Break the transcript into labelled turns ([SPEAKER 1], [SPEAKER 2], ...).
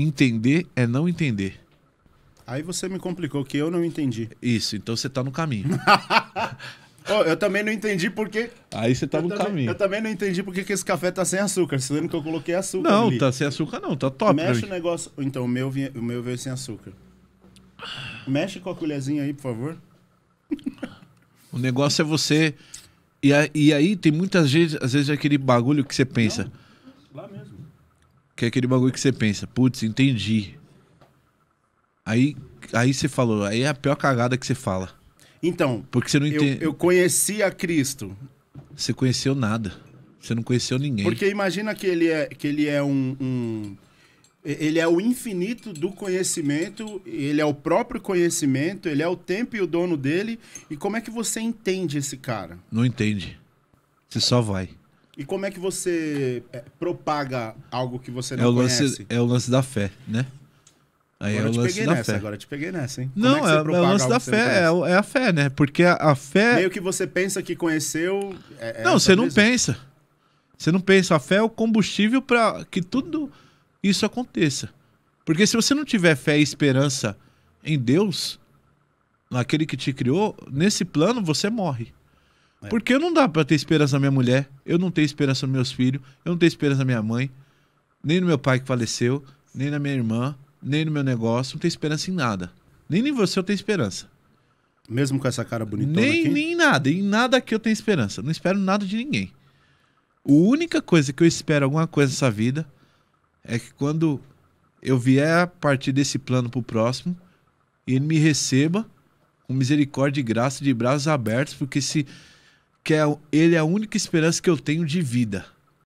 [SPEAKER 1] Entender é não entender. Aí você me complicou, que eu não entendi. Isso, então você tá no caminho.
[SPEAKER 2] oh, eu também não entendi porque.
[SPEAKER 1] Aí você tá eu no também, caminho. Eu
[SPEAKER 2] também não entendi porque que esse café tá sem açúcar, lembra que eu coloquei açúcar. Não, ali. tá
[SPEAKER 1] sem açúcar não, tá top. Mexe o
[SPEAKER 2] negócio. Então, o meu, o meu veio sem açúcar. Mexe com a colherzinha aí, por favor.
[SPEAKER 1] o negócio é você. E, a... e aí tem muitas vezes, às vezes, é aquele bagulho que você pensa. Não, lá mesmo. Que é aquele bagulho que você pensa, putz, entendi. Aí, aí você falou, aí é a pior cagada que você fala.
[SPEAKER 2] Então, porque você não entende. Eu, eu conheci a Cristo.
[SPEAKER 1] Você conheceu nada. Você não conheceu ninguém. Porque
[SPEAKER 2] imagina que ele é, que ele é um, um ele é o infinito do conhecimento, ele é o próprio conhecimento, ele é o tempo e o dono dele. E como é que você entende esse cara?
[SPEAKER 1] Não entende. Você só vai.
[SPEAKER 2] E como é que você é, propaga algo que você é não é o lance, conhece? É o
[SPEAKER 1] lance da fé, né? Aí agora é o lance peguei da nessa, fé. agora te peguei
[SPEAKER 2] nessa, hein? Não, é, é, é, o lance da fé, é,
[SPEAKER 1] é, a fé, né? Porque a, a, fé... Meio que
[SPEAKER 2] você pensa que conheceu... É, não, você não
[SPEAKER 1] pensa. Você não pensa. A fé é o combustível para que tudo isso aconteça. Porque se você não tiver fé e esperança em Deus, naquele que te criou, nesse plano você morre porque é. Porque não dá para ter esperança na minha mulher, eu não tenho esperança nos meus filhos, eu não tenho esperança na minha mãe, nem no meu pai que faleceu, nem na minha irmã, nem no meu negócio, não tenho esperança em nada. Nem em você eu tenho esperança. Mesmo com essa cara bonitona nem, aqui? Nem em nada, em nada que eu tenho esperança. Não espero nada de ninguém. A única coisa que eu espero alguma coisa nessa vida é que quando eu vier a partir desse plano pro próximo, ele me receba com misericórdia e graça de braços abertos, porque se que é, ele é a única esperança que eu tenho de vida.